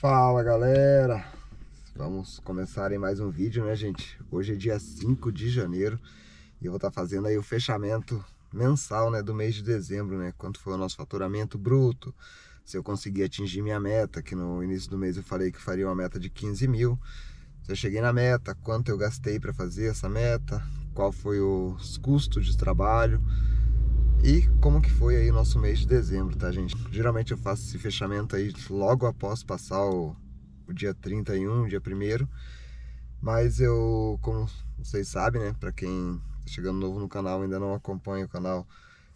Fala galera, vamos começar em mais um vídeo né gente? Hoje é dia 5 de janeiro e eu vou estar tá fazendo aí o fechamento mensal né, do mês de dezembro né? Quanto foi o nosso faturamento bruto, se eu consegui atingir minha meta, que no início do mês eu falei que faria uma meta de 15 mil, se eu cheguei na meta, quanto eu gastei para fazer essa meta, qual foi os custos de trabalho, e como que foi aí o nosso mês de dezembro, tá, gente? Geralmente eu faço esse fechamento aí logo após passar o, o dia 31, dia 1 mas eu, como vocês sabem, né, pra quem tá chegando novo no canal e ainda não acompanha o canal,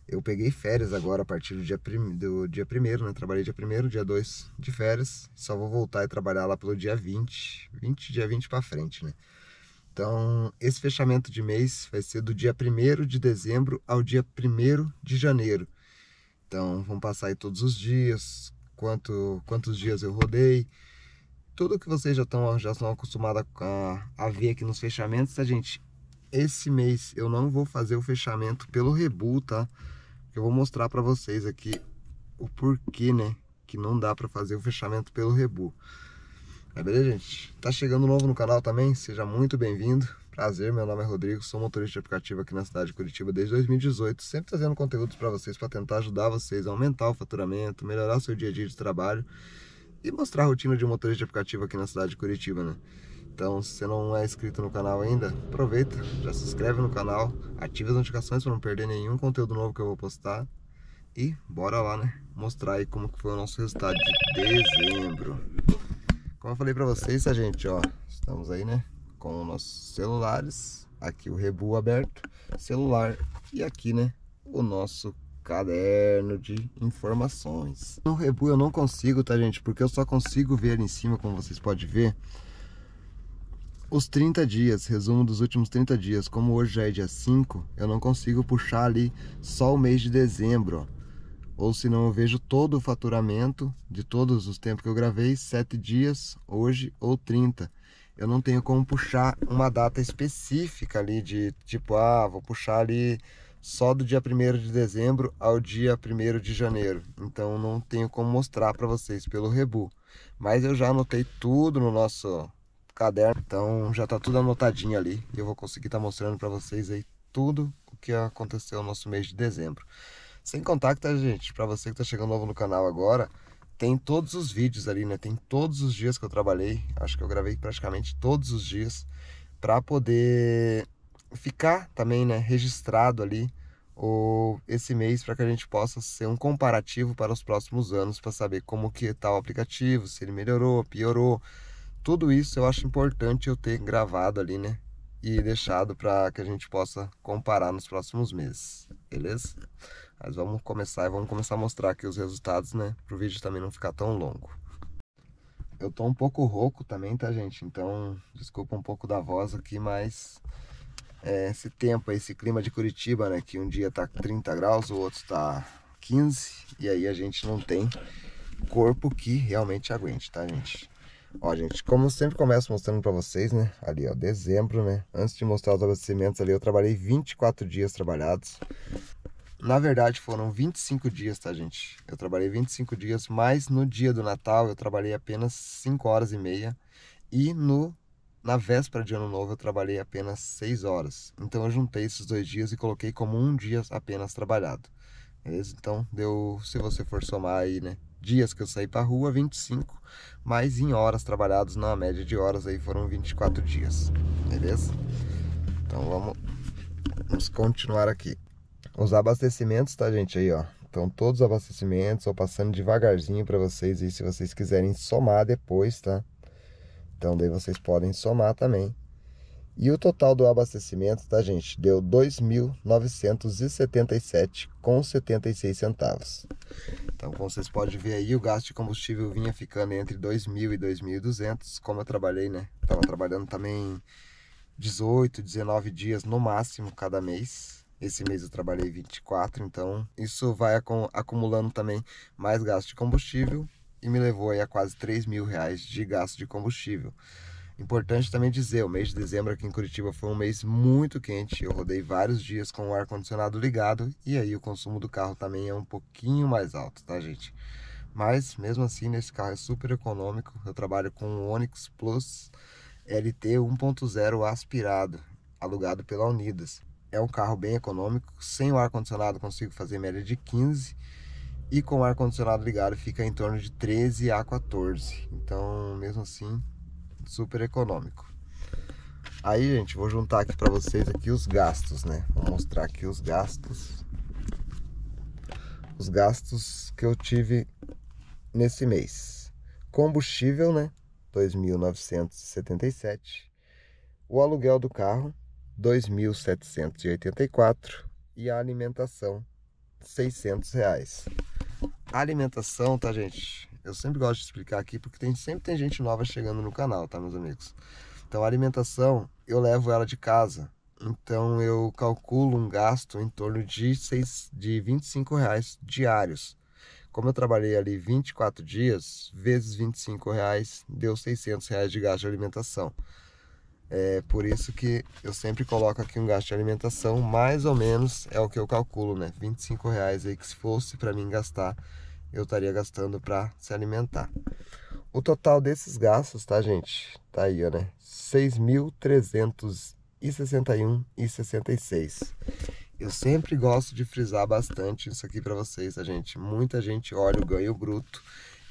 eu peguei férias agora a partir do dia 1 do dia 1 né? Trabalhei dia 1 dia 2 de férias, só vou voltar e trabalhar lá pelo dia 20, 20 dia 20 pra frente, né? Então, esse fechamento de mês vai ser do dia 1 de dezembro ao dia 1 de janeiro. Então, vão passar aí todos os dias, quanto, quantos dias eu rodei. Tudo que vocês já estão já acostumados a, a ver aqui nos fechamentos, tá, gente? Esse mês eu não vou fazer o fechamento pelo Rebu, tá? Eu vou mostrar para vocês aqui o porquê, né? Que não dá para fazer o fechamento pelo Rebu. Tá beleza, gente? Tá chegando novo no canal também, seja muito bem-vindo. Prazer, meu nome é Rodrigo, sou motorista de aplicativo aqui na cidade de Curitiba desde 2018, sempre trazendo conteúdos para vocês para tentar ajudar vocês a aumentar o faturamento, melhorar seu dia a dia de trabalho e mostrar a rotina de um motorista de aplicativo aqui na cidade de Curitiba, né? Então, se você não é inscrito no canal ainda, aproveita, já se inscreve no canal, ativa as notificações para não perder nenhum conteúdo novo que eu vou postar e bora lá, né? Mostrar aí como que foi o nosso resultado de dezembro. Como eu falei para vocês, a gente, ó, estamos aí, né, com os nossos celulares, aqui o rebu aberto, celular e aqui, né, o nosso caderno de informações. No rebu eu não consigo, tá, gente, porque eu só consigo ver em cima, como vocês podem ver, os 30 dias, resumo dos últimos 30 dias. Como hoje já é dia 5, eu não consigo puxar ali só o mês de dezembro, ó ou se não eu vejo todo o faturamento de todos os tempos que eu gravei, 7 dias, hoje ou 30. Eu não tenho como puxar uma data específica ali de tipo, ah, vou puxar ali só do dia 1 de dezembro ao dia 1 de janeiro. Então não tenho como mostrar para vocês pelo Rebu. Mas eu já anotei tudo no nosso caderno, então já tá tudo anotadinho ali. E eu vou conseguir estar tá mostrando para vocês aí tudo o que aconteceu no nosso mês de dezembro. Sem contar que tá, gente, para você que tá chegando novo no canal agora, tem todos os vídeos ali, né? Tem todos os dias que eu trabalhei, acho que eu gravei praticamente todos os dias para poder ficar também, né, registrado ali o esse mês para que a gente possa ser um comparativo para os próximos anos para saber como que tá o aplicativo, se ele melhorou, piorou. Tudo isso eu acho importante eu ter gravado ali, né? E deixado para que a gente possa comparar nos próximos meses, beleza? Mas vamos começar e vamos começar a mostrar aqui os resultados, né? pro vídeo também não ficar tão longo. Eu tô um pouco rouco também, tá, gente? Então, desculpa um pouco da voz aqui, mas... É, esse tempo, esse clima de Curitiba, né? Que um dia tá 30 graus, o outro tá 15. E aí a gente não tem corpo que realmente aguente, tá, gente? Ó, gente, como eu sempre começo mostrando para vocês, né? Ali, ó, dezembro, né? Antes de mostrar os abastecimentos ali, eu trabalhei 24 dias trabalhados. Na verdade, foram 25 dias, tá, gente? Eu trabalhei 25 dias, mas no dia do Natal eu trabalhei apenas 5 horas e meia. E no na véspera de Ano Novo eu trabalhei apenas 6 horas. Então eu juntei esses dois dias e coloquei como um dia apenas trabalhado. Beleza? Então deu, se você for somar aí, né? Dias que eu saí pra rua, 25, mas em horas trabalhadas, na média de horas aí foram 24 dias. Beleza? Então vamos, vamos continuar aqui. Os abastecimentos, tá, gente? Aí, ó. Então, todos os abastecimentos, vou passando devagarzinho para vocês e se vocês quiserem somar depois, tá? Então, daí vocês podem somar também. E o total do abastecimento, tá, gente? Deu R$ 2.977,76 centavos. Então, como vocês podem ver aí, o gasto de combustível vinha ficando entre 2.000 e 2.200, como eu trabalhei, né? Tava trabalhando também 18, 19 dias no máximo cada mês. Esse mês eu trabalhei 24, então isso vai acumulando também mais gasto de combustível e me levou a quase 3 mil reais de gasto de combustível. Importante também dizer, o mês de dezembro aqui em Curitiba foi um mês muito quente. Eu rodei vários dias com o ar-condicionado ligado e aí o consumo do carro também é um pouquinho mais alto, tá, gente? Mas mesmo assim, nesse carro é super econômico. Eu trabalho com o Onix Plus LT 1.0 aspirado, alugado pela Unidas é um carro bem econômico. Sem o ar-condicionado consigo fazer média de 15 e com o ar-condicionado ligado fica em torno de 13 a 14. Então, mesmo assim, super econômico. Aí, gente, vou juntar aqui para vocês aqui os gastos, né? Vou mostrar aqui os gastos. Os gastos que eu tive nesse mês. Combustível, né? 2.977. O aluguel do carro, 2.784 e a alimentação 600 reais. A alimentação, tá gente? Eu sempre gosto de explicar aqui porque tem, sempre tem gente nova chegando no canal, tá meus amigos? Então a alimentação, eu levo ela de casa. Então eu calculo um gasto em torno de, seis de 25 reais diários. Como eu trabalhei ali 24 dias, vezes 25 reais, deu 600 reais de gasto de alimentação. É por isso que eu sempre coloco aqui um gasto de alimentação, mais ou menos é o que eu calculo, né? 25 reais aí que se fosse para mim gastar, eu estaria gastando para se alimentar. O total desses gastos, tá, gente? Tá aí, ó, né? 6.361,66. Eu sempre gosto de frisar bastante isso aqui para vocês, tá, gente? Muita gente olha o ganho bruto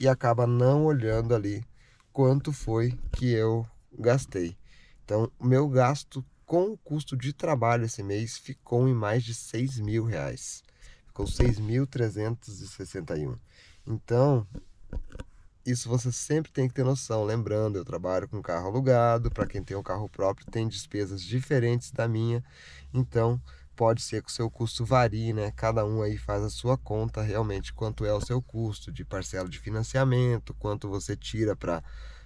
e acaba não olhando ali quanto foi que eu gastei. Então, o meu gasto com o custo de trabalho esse mês ficou em mais de 6 mil reais. Ficou 6.361. Então, isso você sempre tem que ter noção. Lembrando, eu trabalho com carro alugado, para quem tem um carro próprio tem despesas diferentes da minha. Então, pode ser que o seu custo varie, né? Cada um aí faz a sua conta realmente quanto é o seu custo de parcela de financiamento, quanto você tira para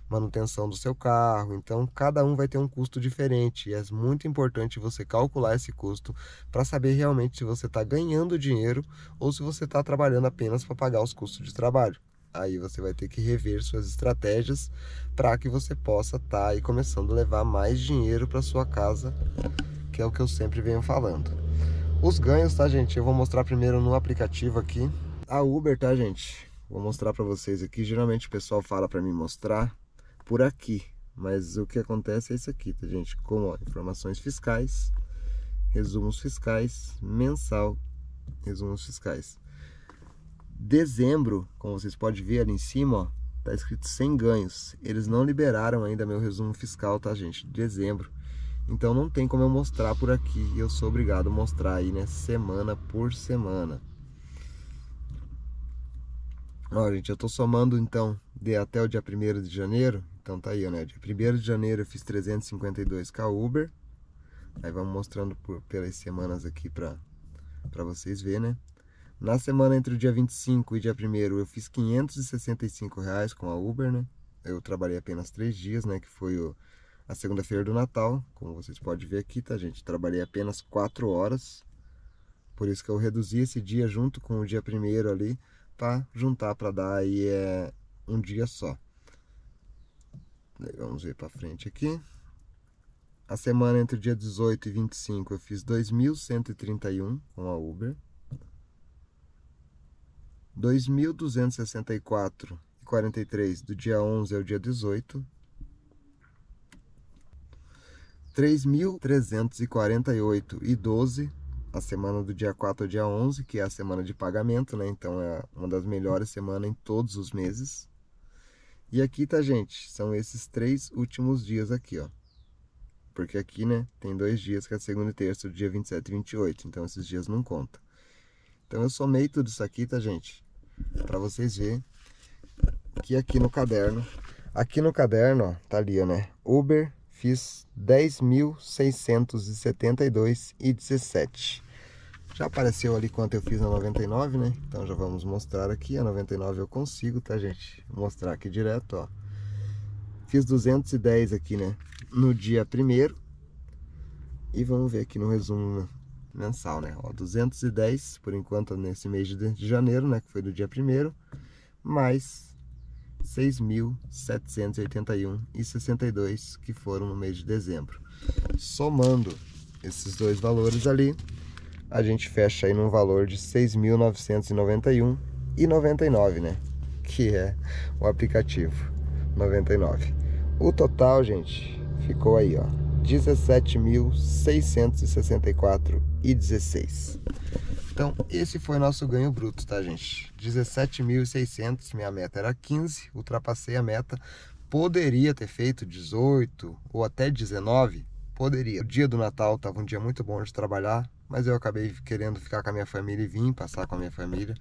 manutenção do seu carro. Então, cada um vai ter um custo diferente. E é muito importante você calcular esse custo para saber realmente se você está ganhando dinheiro ou se você está trabalhando apenas para pagar os custos de trabalho. Aí você vai ter que rever suas estratégias para que você possa estar tá começando a levar mais dinheiro para sua casa, que é o que eu sempre venho falando. Os ganhos, tá, gente? Eu vou mostrar primeiro no aplicativo aqui. A Uber, tá, gente? Vou mostrar para vocês aqui. Geralmente o pessoal fala para mim mostrar, por aqui. Mas o que acontece é isso aqui, tá, gente? Como ó, informações fiscais, resumos fiscais, mensal, resumos fiscais. Dezembro, como vocês podem ver ali em cima, ó, tá escrito sem ganhos. Eles não liberaram ainda meu resumo fiscal, tá, gente? Dezembro. Então não tem como eu mostrar por aqui, eu sou obrigado a mostrar aí, né, semana por semana. Ó, gente, eu tô somando então de até o dia 1 de janeiro, então tá aí, né? Dia 1 de janeiro eu fiz 352k Uber. Aí vamos mostrando por, pelas semanas aqui pra, pra vocês verem, né? Na semana entre o dia 25 e dia 1 eu fiz 565 reais com a Uber, né? Eu trabalhei apenas três dias, né? Que foi o, a segunda-feira do Natal, como vocês podem ver aqui, tá gente? Trabalhei apenas 4 horas, por isso que eu reduzi esse dia junto com o dia primeiro ali, para juntar para dar aí é, um dia só. Vamos ver para frente aqui. A semana entre o dia 18 e 25 eu fiz 2.131 com a Uber. 2.264 e 43 do dia 11 ao dia 18. 3.348 e 12 a semana do dia 4 ao dia 11, que é a semana de pagamento, né? Então é uma das melhores semanas em todos os meses. E aqui tá, gente, são esses três últimos dias aqui, ó. Porque aqui, né, tem dois dias que é segundo e terça, dia 27 e 28, então esses dias não conta. Então eu somei tudo isso aqui, tá, gente? Para vocês verem que aqui no caderno, aqui no caderno, ó, tá ali, ó, né? Uber fiz 10.672 e 17. Já apareceu ali quanto eu fiz na 99, né? Então já vamos mostrar aqui. A 99 eu consigo, tá, gente? Vou mostrar aqui direto, ó. Fiz 210 aqui, né? No dia primeiro. E vamos ver aqui no resumo mensal, né? Ó, 210 por enquanto nesse mês de janeiro, né? Que foi do dia primeiro. Mais 6.781,62 que foram no mês de dezembro. Somando esses dois valores ali, a gente fecha aí num valor de R$ 6.991,99, né? Que é o aplicativo 99. O total, gente, ficou aí, ó, 17.664,16. Então, esse foi nosso ganho bruto, tá, gente? 17.600, minha meta era 15, ultrapassei a meta. Poderia ter feito 18 ou até 19, poderia. O dia do Natal estava um dia muito bom de trabalhar, mas eu acabei querendo ficar com a minha família e vim passar com a minha família.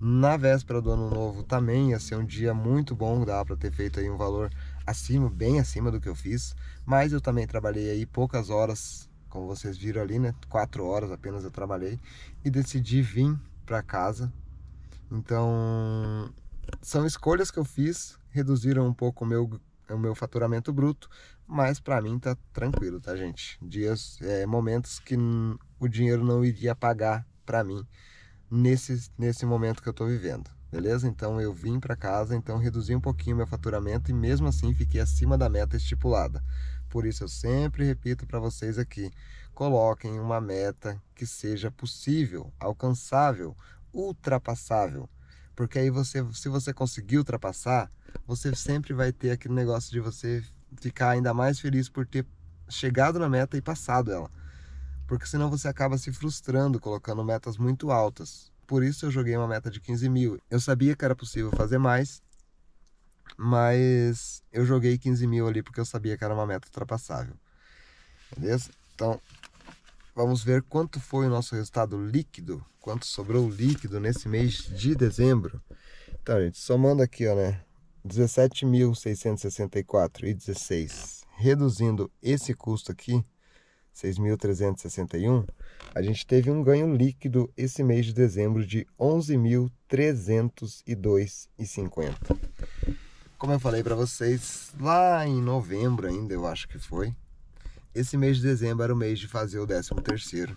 Na véspera do ano novo também ia ser um dia muito bom, dá para ter feito aí um valor acima, bem acima do que eu fiz, mas eu também trabalhei aí poucas horas, como vocês viram ali, né? Quatro horas apenas eu trabalhei e decidi vir para casa. Então, são escolhas que eu fiz, reduziram um pouco o meu o meu faturamento bruto, mas para mim tá tranquilo, tá gente? Dias, é, momentos que o dinheiro não iria pagar para mim nesse, nesse momento que eu estou vivendo. Beleza? Então eu vim para casa, então reduzi um pouquinho meu faturamento e mesmo assim fiquei acima da meta estipulada. Por isso eu sempre repito para vocês aqui, coloquem uma meta que seja possível, alcançável, ultrapassável. Porque aí você, se você conseguir ultrapassar, você sempre vai ter aquele negócio de você ficar ainda mais feliz por ter chegado na meta e passado ela porque senão você acaba se frustrando colocando metas muito altas. Por isso eu joguei uma meta de 15 mil. Eu sabia que era possível fazer mais, mas eu joguei 15 mil ali porque eu sabia que era uma meta ultrapassável. Beleza? Então, vamos ver quanto foi o nosso resultado líquido, quanto sobrou líquido nesse mês de dezembro. Então, gente, somando aqui, ó, né? 17.664 e 16, reduzindo esse custo aqui, 6.361, a gente teve um ganho líquido esse mês de dezembro de 11.302,50. Como eu falei para vocês, lá em novembro ainda, eu acho que foi, esse mês de dezembro era o mês de fazer o 13 terceiro.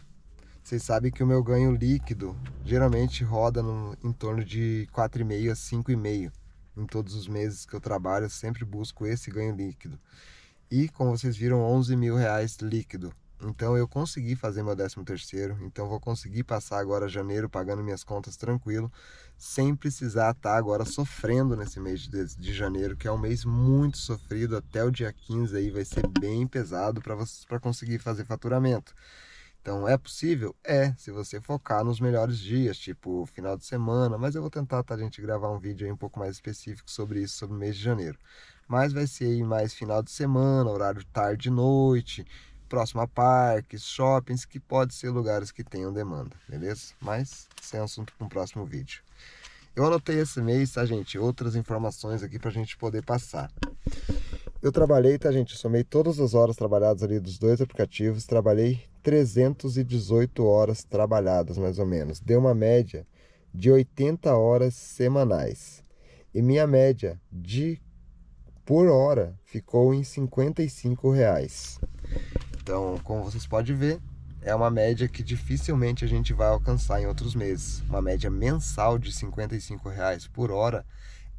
Vocês sabem que o meu ganho líquido geralmente roda no, em torno de 4,5 a 5,5. Em todos os meses que eu trabalho, eu sempre busco esse ganho líquido. E, como vocês viram, 11 mil reais líquido então eu consegui fazer meu 13 terceiro, então vou conseguir passar agora janeiro pagando minhas contas tranquilo, sem precisar estar tá agora sofrendo nesse mês de, de janeiro, que é um mês muito sofrido, até o dia 15 aí vai ser bem pesado para vocês para conseguir fazer faturamento. Então é possível? É, se você focar nos melhores dias, tipo final de semana, mas eu vou tentar tá, a gente gravar um vídeo aí um pouco mais específico sobre isso, sobre o mês de janeiro. Mas vai ser aí mais final de semana, horário tarde e noite, próximo a parques, shoppings, que pode ser lugares que tenham demanda, beleza? Mas sem é assunto para um próximo vídeo. Eu anotei esse mês, tá, gente? Outras informações aqui para a gente poder passar. Eu trabalhei, tá, gente? Eu somei todas as horas trabalhadas ali dos dois aplicativos, trabalhei 318 horas trabalhadas, mais ou menos. Deu uma média de 80 horas semanais. E minha média de por hora ficou em R$ 55. Reais. Então, como vocês podem ver, é uma média que dificilmente a gente vai alcançar em outros meses. Uma média mensal de 55 reais por hora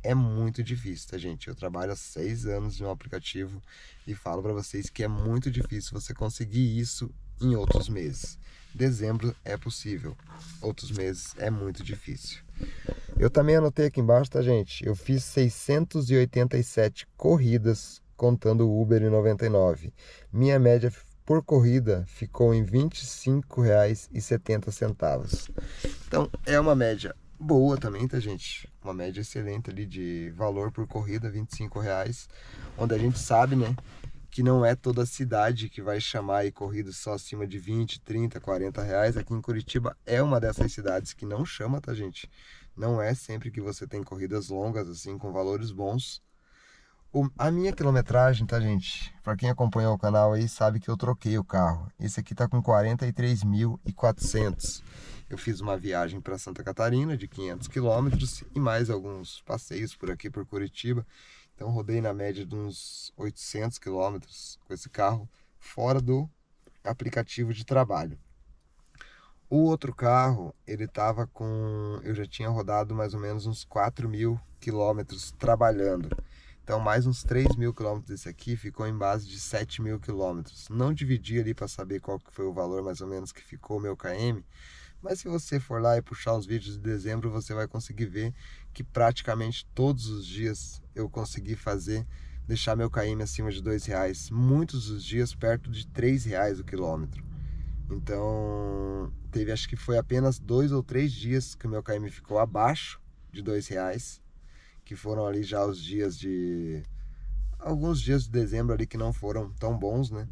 é muito difícil, tá gente? Eu trabalho há seis anos em um aplicativo e falo para vocês que é muito difícil você conseguir isso em outros meses. Dezembro é possível, outros meses é muito difícil. Eu também anotei aqui embaixo, tá gente? Eu fiz 687 corridas contando o Uber e 99. Minha média por corrida ficou em R$ 25,70. Então é uma média boa também, tá gente? Uma média excelente ali de valor por corrida, R$ 25,00, onde a gente sabe, né, que não é toda a cidade que vai chamar aí corridas só acima de 20, 30, 40 reais. Aqui em Curitiba é uma dessas cidades que não chama, tá gente? Não é sempre que você tem corridas longas assim com valores bons a minha quilometragem, tá, gente? Para quem acompanha o canal aí, sabe que eu troquei o carro. Esse aqui tá com 43.400. Eu fiz uma viagem para Santa Catarina de 500 quilômetros e mais alguns passeios por aqui, por Curitiba. Então, rodei na média de uns 800 quilômetros com esse carro, fora do aplicativo de trabalho. O outro carro, ele tava com. Eu já tinha rodado mais ou menos uns 4 mil quilômetros trabalhando. Então, mais uns 3 mil quilômetros desse aqui ficou em base de 7 mil quilômetros. Não dividi ali para saber qual foi o valor mais ou menos que ficou meu KM, mas se você for lá e puxar os vídeos de dezembro, você vai conseguir ver que praticamente todos os dias eu consegui fazer, deixar meu KM acima de R$ reais, muitos dos dias perto de R$ reais o quilômetro. Então, teve acho que foi apenas dois ou três dias que o meu KM ficou abaixo de R$ reais que foram ali já os dias de alguns dias de dezembro ali que não foram tão bons, né?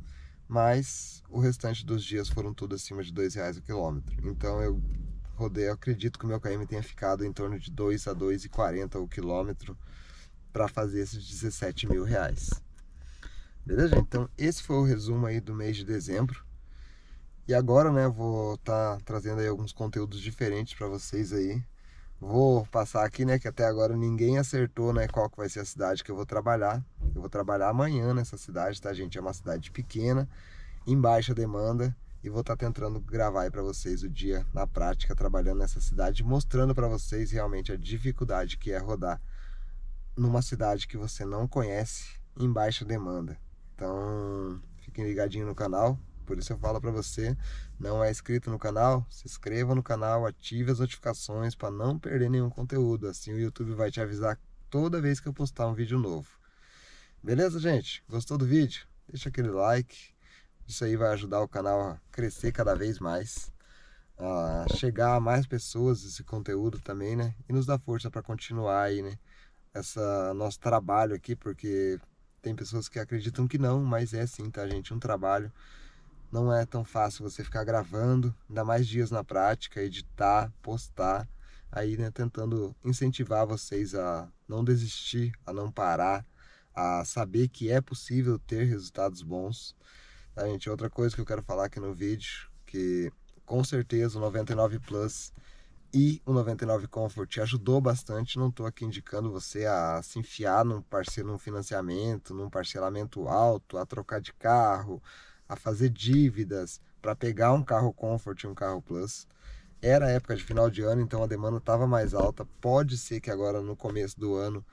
Mas o restante dos dias foram tudo acima de dois reais o quilômetro. Então eu rodei, eu acredito que o meu KM tenha ficado em torno de 2 a 2,40 o quilômetro para fazer esses 17 mil reais. Beleza? Então esse foi o resumo aí do mês de dezembro. E agora, né, vou estar tá trazendo aí alguns conteúdos diferentes para vocês aí, Vou passar aqui, né, que até agora ninguém acertou, né, qual que vai ser a cidade que eu vou trabalhar. Eu vou trabalhar amanhã nessa cidade, tá, gente? É uma cidade pequena, em baixa demanda, e vou estar tá tentando gravar aí para vocês o dia na prática trabalhando nessa cidade, mostrando para vocês realmente a dificuldade que é rodar numa cidade que você não conhece em baixa demanda. Então, fiquem ligadinhos no canal, por isso eu falo para você, não é inscrito no canal? Se inscreva no canal, ative as notificações para não perder nenhum conteúdo. Assim o YouTube vai te avisar toda vez que eu postar um vídeo novo. Beleza, gente? Gostou do vídeo? Deixa aquele like. Isso aí vai ajudar o canal a crescer cada vez mais, a chegar a mais pessoas esse conteúdo também, né? E nos dá força para continuar aí, né? Essa nosso trabalho aqui, porque tem pessoas que acreditam que não, mas é sim, tá, gente? Um trabalho não é tão fácil você ficar gravando, ainda mais dias na prática, editar, postar, aí né, tentando incentivar vocês a não desistir, a não parar, a saber que é possível ter resultados bons. Tá, gente? Outra coisa que eu quero falar aqui no vídeo, que com certeza o 99 Plus e o 99 Comfort te ajudou bastante. Não estou aqui indicando você a se enfiar num parceiro, num financiamento, num parcelamento alto, a trocar de carro, a fazer dívidas para pegar um carro Comfort e um carro Plus. Era época de final de ano, então a demanda estava mais alta. Pode ser que agora no começo do ano,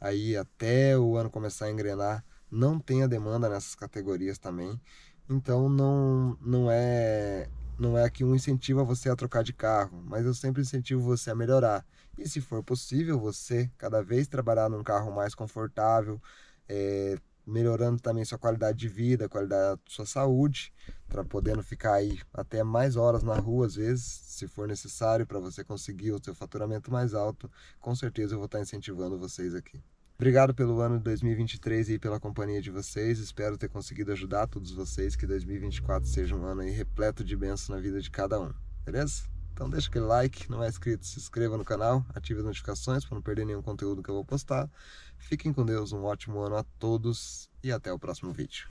aí até o ano começar a engrenar, não tenha demanda nessas categorias também. Então não, não é não é aqui um incentivo a você a trocar de carro, mas eu sempre incentivo você a melhorar. E se for possível, você cada vez trabalhar num carro mais confortável, é, melhorando também sua qualidade de vida, qualidade da sua saúde, para podendo ficar aí até mais horas na rua às vezes, se for necessário para você conseguir o seu faturamento mais alto. Com certeza eu vou estar incentivando vocês aqui. Obrigado pelo ano de 2023 e pela companhia de vocês. Espero ter conseguido ajudar todos vocês que 2024 seja um ano repleto de bênçãos na vida de cada um. Beleza? Então deixa aquele like, não é inscrito, se inscreva no canal, ative as notificações para não perder nenhum conteúdo que eu vou postar. Fiquem com Deus, um ótimo ano a todos e até o próximo vídeo.